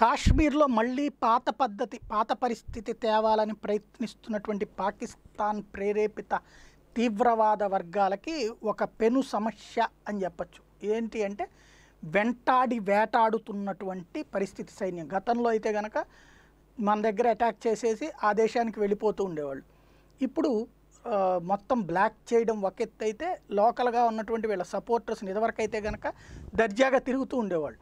కాశ్మీర్లో మళ్ళీ పాత పద్ధతి పాత పరిస్థితి తేవాలని ప్రయత్నిస్తున్నటువంటి పాకిస్తాన్ ప్రేరేపిత తీవ్రవాద వర్గాలకి ఒక పెను సమస్య అని చెప్పచ్చు ఏంటి అంటే వెంటాడి వేటాడుతున్నటువంటి పరిస్థితి సైన్యం గతంలో అయితే కనుక మన దగ్గర అటాక్ చేసేసి ఆ దేశానికి వెళ్ళిపోతూ ఉండేవాళ్ళు ఇప్పుడు మొత్తం బ్లాక్ చేయడం ఒక ఎత్తు అయితే లోకల్గా ఉన్నటువంటి వీళ్ళ సపోర్టర్స్ని ఇదివరకైతే కనుక దర్జాగా తిరుగుతూ ఉండేవాళ్ళు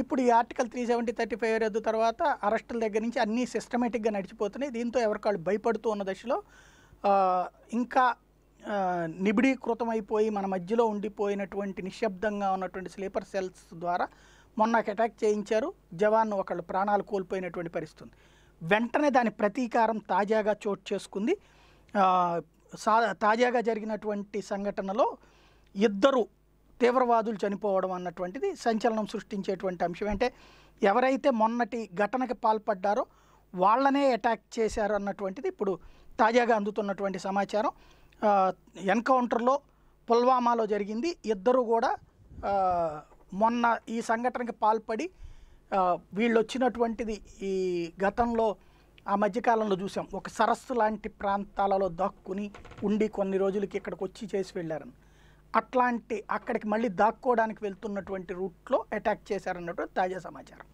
ఇప్పుడు ఈ article three seventy thirty five రద్దు తర్వాత అరెస్టుల దగ్గర నుంచి అన్నీ సిస్టమేటిక్గా నడిచిపోతున్నాయి దీంతో ఎవరికాళ్ళు భయపడుతూ ఉన్న దశలో ఇంకా నిబిడీకృతమైపోయి మన మధ్యలో ఉండిపోయినటువంటి నిశ్శబ్దంగా ఉన్నటువంటి స్లీపర్ సెల్స్ ద్వారా మొన్న అటాక్ చేయించారు జవాన్ ఒకళ్ళు ప్రాణాలు కోల్పోయినటువంటి పరిస్థితుంది వెంటనే దాని ప్రతీకారం తాజాగా చోటు చేసుకుంది సా తాజాగా జరిగినటువంటి సంఘటనలో ఇద్దరు తీవ్రవాదులు చనిపోవడం అన్నటువంటిది సంచలనం సృష్టించేటువంటి అంశం అంటే ఎవరైతే మొన్నటి ఘటనకి పాల్పడ్డారో వాళ్ళనే అటాక్ చేశారు అన్నటువంటిది ఇప్పుడు తాజాగా అందుతున్నటువంటి సమాచారం ఎన్కౌంటర్లో పుల్వామాలో జరిగింది ఇద్దరు కూడా మొన్న ఈ సంఘటనకి పాల్పడి వీళ్ళు వచ్చినటువంటిది ఈ గతంలో ఆ మధ్యకాలంలో చూసాం ఒక సరస్సు లాంటి ప్రాంతాలలో దాక్కుని ఉండి కొన్ని రోజులకి ఇక్కడికి వచ్చి చేసి వెళ్ళారని అట్లాంటి అక్కడికి మళ్ళీ దాక్కోవడానికి వెళ్తున్నటువంటి రూట్లో అటాక్ చేశారన్నట్టు తాజా సమాచారం